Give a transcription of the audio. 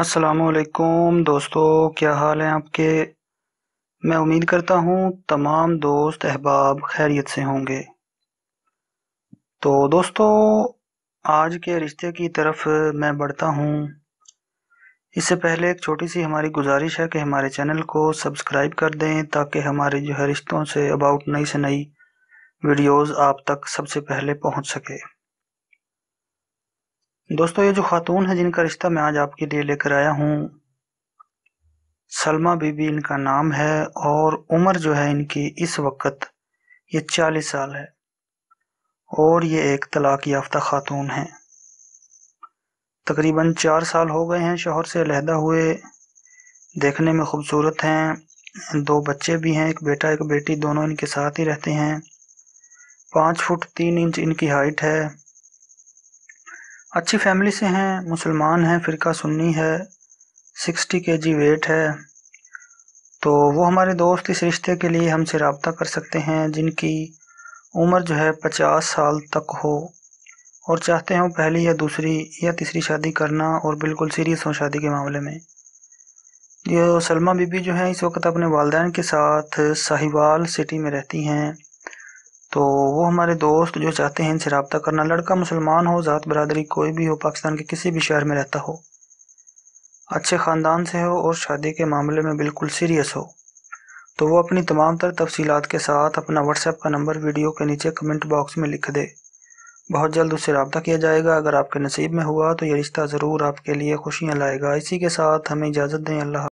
असलकुम दोस्तों क्या हाल है आपके मैं उम्मीद करता हूँ तमाम दोस्त अहबाब खैरियत से होंगे तो दोस्तों आज के रिश्ते की तरफ मैं बढ़ता हूँ इससे पहले एक छोटी सी हमारी गुजारिश है कि हमारे चैनल को सब्सक्राइब कर दें ताकि हमारे जो है रिश्तों से अबाउट नई से नई वीडियोज़ आप तक सबसे पहले पहुँच सके दोस्तों ये जो खातून है जिनका रिश्ता मैं आज आपके लिए लेकर आया हूँ सलमा बीबी इनका नाम है और उम्र जो है इनकी इस वक्त ये चालीस साल है और ये एक तलाक याफ्ता खातून है तकरीबन चार साल हो गए हैं शोहर से लहदा हुए देखने में खूबसूरत हैं दो बच्चे भी हैं एक बेटा एक बेटी दोनों इनके साथ ही रहते हैं पाँच फुट तीन इंच इनकी हाइट है अच्छी फैमिली से हैं मुसलमान हैं फ़िरका सुन्नी है सिक्सटी के जी वेट है तो वो हमारे दोस्त इस रिश्ते के लिए हमसे रबता कर सकते हैं जिनकी उम्र जो है पचास साल तक हो और चाहते हैं वो पहली या दूसरी या तीसरी शादी करना और बिल्कुल सीरियस हों शादी के मामले में जो सलमा बीबी जो हैं इस वक्त अपने वालदान के साथ साहिवाल सिटी में रहती हैं तो वो हमारे दोस्त जो चाहते हैं इनसे रबता करना लड़का मुसलमान हो ज़ात बरदरी कोई भी हो पाकिस्तान के किसी भी शहर में रहता हो अच्छे ख़ानदान से हो और शादी के मामले में बिल्कुल सीरियस हो तो वो अपनी तमाम तर तफसीत के साथ अपना व्हाट्सएप का नंबर वीडियो के नीचे कमेंट बॉक्स में लिख दे बहुत जल्द उससे रबता किया जाएगा अगर आपके नसीब में हुआ तो ये रिश्ता ज़रूर आपके लिए खुशियाँ लाएगा इसी के साथ हमें इजाज़त दें अल्लाह